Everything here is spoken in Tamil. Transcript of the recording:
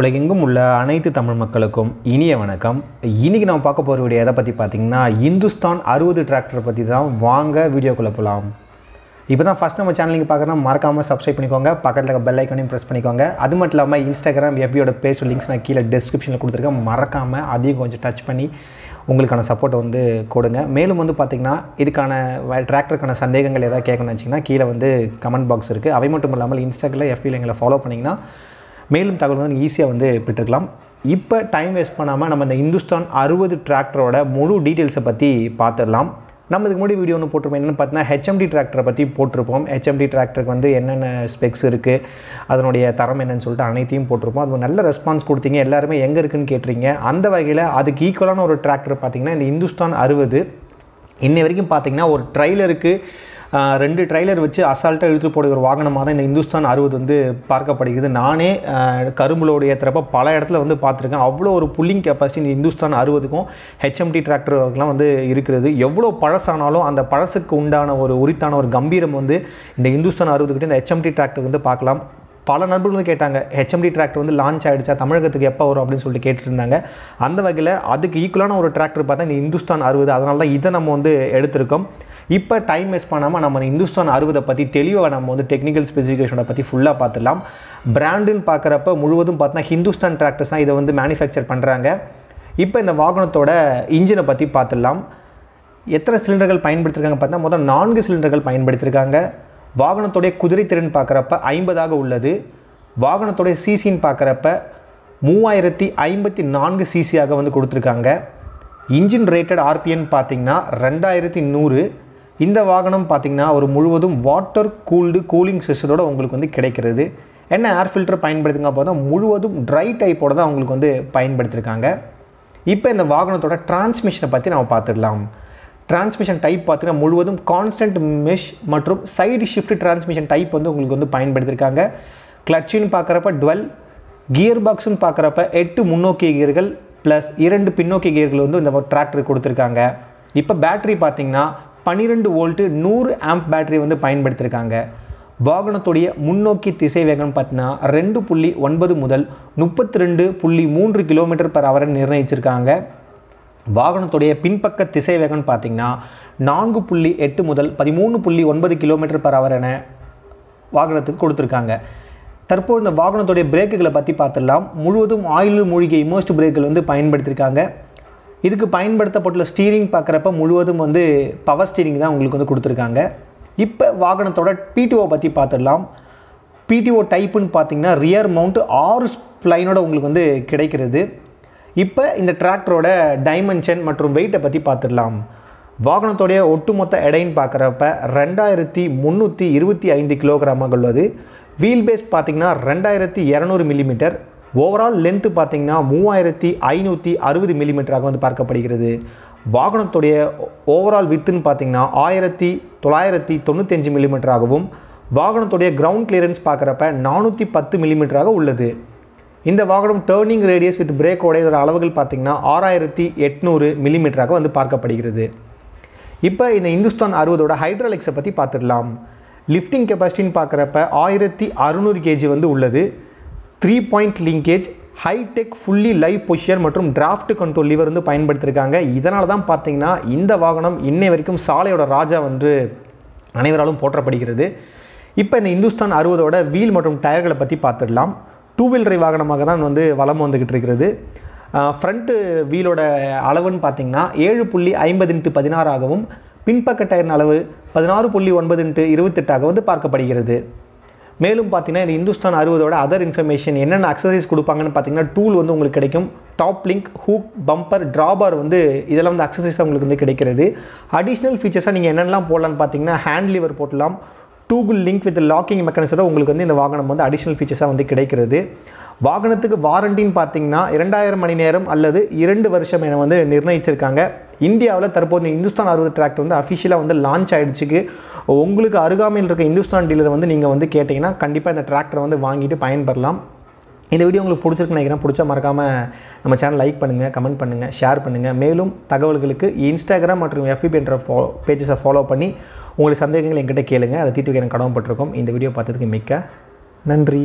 உலகெங்கும் உள்ள அனைத்து தமிழ் மக்களுக்கும் இனிய வணக்கம் இன்றைக்கி நம்ம பார்க்க போகிற வீடியோ எதை பற்றி பார்த்திங்கன்னா இந்துஸ்தான் அறுபது டிராக்டரை பற்றி தான் வாங்க வீடியோக்குள்ளே போகலாம் இப்போ தான் ஃபஸ்ட் நம்ம சேனலுக்கு பார்க்குறோம் மறக்காமல் சப்ஸ்கிரைப் பண்ணிக்கோங்க பக்கத்தில் பெல் ஐக்கனையும் ப்ரெஸ் பண்ணிக்கோங்க அது மட்டும் இல்லாமல் இன்ஸ்டாகிராம் எப்பியோட பேஜ் லிங்க்ஸ் நான் கீழே டிஸ்கிரிப்ஷனில் கொடுத்துருக்கேன் மறக்காமல் அதையும் கொஞ்சம் டச் பண்ணி உங்களுக்கான சப்போர்ட்டை வந்து கொடுங்க மேலும் வந்து பார்த்திங்கன்னா இதுக்கான டிராக்டருக்கான சந்தேகங்கள் எதாவது கேட்கணும்னு வச்சிங்கன்னா கீழே வந்து கமெண்ட் பாக்ஸ் இருக்குது அவை மட்டும் இல்லாமல் இன்ஸ்டாகில் எஃபியில் எங்களை ஃபாலோ பண்ணிங்கன்னா மேலும் தகவல் வந்து ஈஸியாக வந்து பெற்றுக்கலாம் இப்போ டைம் வேஸ்ட் பண்ணாமல் நம்ம இந்த இந்துஸ்தான் அறுபது டிராக்டரோட முழு டீட்டெயில்ஸை பற்றி பார்த்துடலாம் நம்ம இதுக்கு முன்னாடி வீடியோ ஒன்று போட்டிருப்போம் என்னென்னு பார்த்தீங்கன்னா ஹெச்எம்டி டிராக்டரை பற்றி போட்டிருப்போம் ஹெச்எம்டி டிராக்டருக்கு வந்து என்னென்ன ஸ்பெக்ஸ் இருக்குது அதனுடைய தரம் என்னன்னு சொல்லிட்டு அனைத்தையும் போட்டிருப்போம் அது நல்ல ரெஸ்பான்ஸ் கொடுத்தீங்க எல்லாருமே எங்கே இருக்குன்னு கேட்டிருங்க அந்த வகையில் அதுக்கு ஈக்குவலான ஒரு டிராக்டர் பார்த்திங்கன்னா இந்த இந்துஸ்தான் அறுபது இன்ன வரைக்கும் பார்த்திங்கன்னா ஒரு ட்ரைலருக்கு ரெண்டு ட்ரைலர் வச்சு அசால்ட்டாக இழுத்து போடுகிற வாகனமாக தான் இந்த இந்துஸ்தான் அறுபது வந்து பார்க்கப்படுகிறது நானே கரும்புலோடு ஏற்றுறப்ப பல இடத்துல வந்து பார்த்துருக்கேன் அவ்வளோ ஒரு புல்லிங் கெப்பாசிட்டி இந்த இந்துஸ்தான் அறுபதுக்கும் ஹெச்எம்டி டிராக்டர்லாம் வந்து இருக்கிறது எவ்வளோ பழசானாலும் அந்த பழசுக்கு உண்டான ஒரு உரித்தான ஒரு கம்பீரம் வந்து இந்த இந்துஸ்தான் அறுபதுக்கிட்ட இந்த ஹெச்எம்டி டிராக்டர் வந்து பார்க்கலாம் பல நண்பர்கள் வந்து கேட்டாங்க ஹெச்எம்டி டிராக்டர் வந்து லான்ச் ஆகிடுச்சா தமிழகத்துக்கு எப்போ வரும் அப்படின்னு சொல்லிட்டு கேட்டுருந்தாங்க அந்த வகையில் அதுக்கு ஈக்குவலான ஒரு டிராக்டர் பார்த்தா இந்த இந்துஸ்தான் அறுபது அதனால தான் இதை நம்ம வந்து எடுத்திருக்கோம் இப்போ டைம் வேஸ்ட் பண்ணாமல் நம்ம இந்துஸ்தான் அறுபதை பற்றி தெளிவாக நம்ம வந்து டெக்னிக்கல் ஸ்பெசிஃபிகேஷனை பற்றி ஃபுல்லாக பார்த்துடலாம் பிராண்டுன்னு பார்க்குறப்ப முழுவதும் பார்த்தோன்னா ஹிந்துஸ்தான் டிராக்டர்ஸ் தான் இதை வந்து மேனுஃபேக்சர் பண்ணுறாங்க இப்போ இந்த வாகனத்தோட இன்ஜினை பற்றி பார்த்துடலாம் எத்தனை சிலிண்டர்கள் பயன்படுத்திருக்காங்க பார்த்தா மொத்தம் நான்கு சிலிண்டர்கள் பயன்படுத்தியிருக்காங்க வாகனத்துடைய குதிரைத்திறன் பார்க்குறப்ப ஐம்பதாக உள்ளது வாகனத்துடைய சிசின்னு பார்க்குறப்ப மூவாயிரத்தி ஐம்பத்தி நான்கு சிசியாக வந்து கொடுத்துருக்காங்க இன்ஜின் ரேட்டட் ஆர்பிஎன் பார்த்திங்கன்னா ரெண்டாயிரத்தி நூறு இந்த வாகனம் பார்த்திங்கன்னா ஒரு முழுவதும் வாட்டர் கூல்டு கூலிங் சிஸ்டத்தோட உங்களுக்கு வந்து கிடைக்கிறது என்ன ஏர் ஃபில்டர் பயன்படுத்துங்க பார்த்தா முழுவதும் ட்ரை டைப்போடு தான் உங்களுக்கு வந்து பயன்படுத்தியிருக்காங்க இப்போ இந்த வாகனத்தோட டிரான்ஸ்மிஷனை பற்றி நம்ம பார்த்துடலாம் டிரான்ஸ்மிஷன் டைப் பார்த்திங்கன்னா முழுவதும் கான்ஸ்டன்ட் மெஷ் மற்றும் சைடு ஷிஃப்ட் டிரான்ஸ்மிஷன் டைப் வந்து உங்களுக்கு வந்து பயன்படுத்தியிருக்காங்க கிளட்சின்னு பார்க்குறப்ப டுவெல் கியர் பாக்ஸுன்னு பார்க்குறப்ப எட்டு முன்னோக்கி கியர்கள் ப்ளஸ் இரண்டு பின்னோக்கி கியர்கள் வந்து இந்த டிராக்டர் கொடுத்துருக்காங்க இப்போ பேட்டரி பார்த்திங்கன்னா பன்னிரெண்டு வோல்ட்டு நூறு ஆம்ப் பேட்டரி வந்து பயன்படுத்தியிருக்காங்க வாகனத்துடைய முன்னோக்கி திசை வேகம் பார்த்தீங்கன்னா ரெண்டு புள்ளி ஒன்பது முதல் முப்பத்தி ரெண்டு புள்ளி மூன்று கிலோமீட்டர் பர் அவரை நிர்ணயிச்சிருக்காங்க வாகனத்துடைய பின்பக்க திசை வேகம்னு பார்த்திங்கன்னா நான்கு புள்ளி எட்டு முதல் பதிமூணு புள்ளி ஒன்பது கிலோமீட்டர் பர் அவர் என வாகனத்துக்கு கொடுத்துருக்காங்க தற்போது இந்த வாகனத்துடைய பிரேக்குகளை பற்றி பார்த்துடலாம் முழுவதும் ஆயில் மூழ்கிய இமோஸ்ட் பிரேக்குகள் வந்து பயன்படுத்தியிருக்காங்க இதுக்கு பயன்படுத்தப்பட்டுள்ள ஸ்டீரிங் பார்க்குறப்ப முழுவதும் வந்து பவர் ஸ்டீரிங் தான் உங்களுக்கு வந்து கொடுத்துருக்காங்க இப்போ வாகனத்தோட பிடிஓ பற்றி பார்த்துடலாம் பிடிஓ டைப்புன்னு பார்த்தீங்கன்னா ரியர் மவுண்ட் ஆறு ஸ்ப்ளைனோட உங்களுக்கு வந்து கிடைக்கிறது இப்போ இந்த டிராக்டரோட டைமென்ஷன் மற்றும் வெயிட்டை பற்றி பார்த்துடலாம் வாகனத்தோடைய ஒட்டுமொத்த எடைன்னு பார்க்குறப்ப ரெண்டாயிரத்தி முந்நூற்றி இருபத்தி ஐந்து கிலோகிராமாக உள்ளது வீல் பேஸ் பார்த்திங்கன்னா ரெண்டாயிரத்தி இரநூறு மில்லிமீட்டர் ஓவரால் லென்த்து பார்த்திங்கன்னா மூவாயிரத்தி ஐநூற்றி அறுபது மில்லிமீட்டராக வந்து பார்க்கப்படுகிறது வாகனத்துடைய ஓவரால் வித்துன்னு பார்த்திங்கன்னா ஆயிரத்தி தொள்ளாயிரத்தி தொண்ணூத்தஞ்சு மில்லிமீட்டராகவும் வாகனத்துடைய கிரவுண்ட் கிளியரன்ஸ் பார்க்குறப்ப நானூற்றி பத்து மில்லிமீட்டராக உள்ளது இந்த வாகனம் டேர்னிங் ரேடியஸ் வித் பிரேக்கோட அளவுகள் பார்த்திங்கன்னா ஆறாயிரத்தி எட்நூறு மில்லிமீட்டராக வந்து பார்க்கப்படுகிறது இப்போ இந்த இந்துஸ்தான் அறுபதோட ஹைட்ராலிக்ஸை பற்றி பார்த்துடலாம் லிஃப்டிங் கெப்பாசிட்டின்னு பார்க்குறப்ப ஆயிரத்தி அறுநூறு கேஜி வந்து உள்ளது three point linkage high tech fully live position மற்றும் டிராஃப்ட் கண்ட்ரோல் லிவர் வந்து பயன்படுத்தியிருக்காங்க இதனால தான் பார்த்தீங்கன்னா இந்த வாகனம் இன்னை வரைக்கும் சாலையோட ராஜா வந்து அனைவராலும் போற்றப்படுகிறது இப்போ இந்த இந்துஸ்தான் அறுபதோட வீல் மற்றும் டயர்களை பற்றி பார்த்துடலாம் டூ வீல் ட்ரை வாகனமாக தான் வந்து வளம் வந்துக்கிட்டு இருக்கிறது ஃப்ரண்ட்டு வீலோட அளவுன்னு பார்த்தீங்கன்னா ஏழு புள்ளி ஐம்பது இன்ட்டு பதினாறாகவும் பின்பக்க டயரின் அளவு பதினாறு புள்ளி ஒன்பது இன்ட்டு இருபத்தெட்டாக வந்து பார்க்கப்படுகிறது மேலும் பார்த்தீங்கன்னா இந்த இந்துஸ்தான் அறுபதோட அதர் இன்ஃபர்மேஷன் என்னென்ன அக்சசைஸ் கொடுப்பாங்கன்னு பார்த்தீங்கன்னா டூல் வந்து உங்களுக்கு கிடைக்கும் top link hook bumper drawbar வந்து இதெல்லாம் வந்து அக்சசைஸாக உங்களுக்கு வந்து கிடைக்கிறது அடிஷ்னல் ஃபீச்சர்ஸாக நீங்கள் என்னென்னலாம் போடலான்னு பார்த்தீங்கன்னா ஹேண்ட் லிவர் போடலாம் டூகுள் லிங்க் வித் லாக்கிங் மெக்கானிசத்தோட உங்களுக்கு வந்து இந்த வாகனம் வந்து அடிஷ்னல் ஃபீச்சர்ஸாக வந்து கிடைக்கிறது வாகனத்துக்கு வாரண்டின்னு பார்த்தீங்கன்னா இரண்டாயிரம் மணி நேரம் அல்லது இரண்டு வருஷம் என வந்து நிர்ணயிச்சிருக்காங்க இந்தியாவில் தற்போது இந்துஸ்தான் அறுபது டிராக்டர் வந்து அஃபிஷியலாக வந்து லான்ச் ஆகிடுச்சுக்கு உங்களுக்கு அருகாமையில் இருக்க இந்துஸ்தான் டீலர் வந்து நீங்கள் வந்து கேட்டிங்கன்னா கண்டிப்பாக இந்த டிராக்டரை வந்து வாங்கிட்டு பயன்பெறலாம் இந்த வீடியோ உங்களுக்கு பிடிச்சிருக்குன்னு நினைக்கிறேன் பிடிச்சா மறக்காமல் நம்ம சேனல் லைக் பண்ணுங்கள் கமெண்ட் பண்ணுங்கள் ஷேர் பண்ணுங்கள் மேலும் தகவல்களுக்கு இன்ஸ்டாகிராம் மற்றும் எஃபிபி என்ற பேஜஸை ஃபாலோ பண்ணி உங்களுக்கு சந்தேகங்கள் என்கிட்ட கேளுங்க அதை தீர்த்து வைக்க எனக்கு கடமைப்பட்டிருக்கோம் இந்த வீடியோ பார்த்ததுக்கு மிக்க நன்றி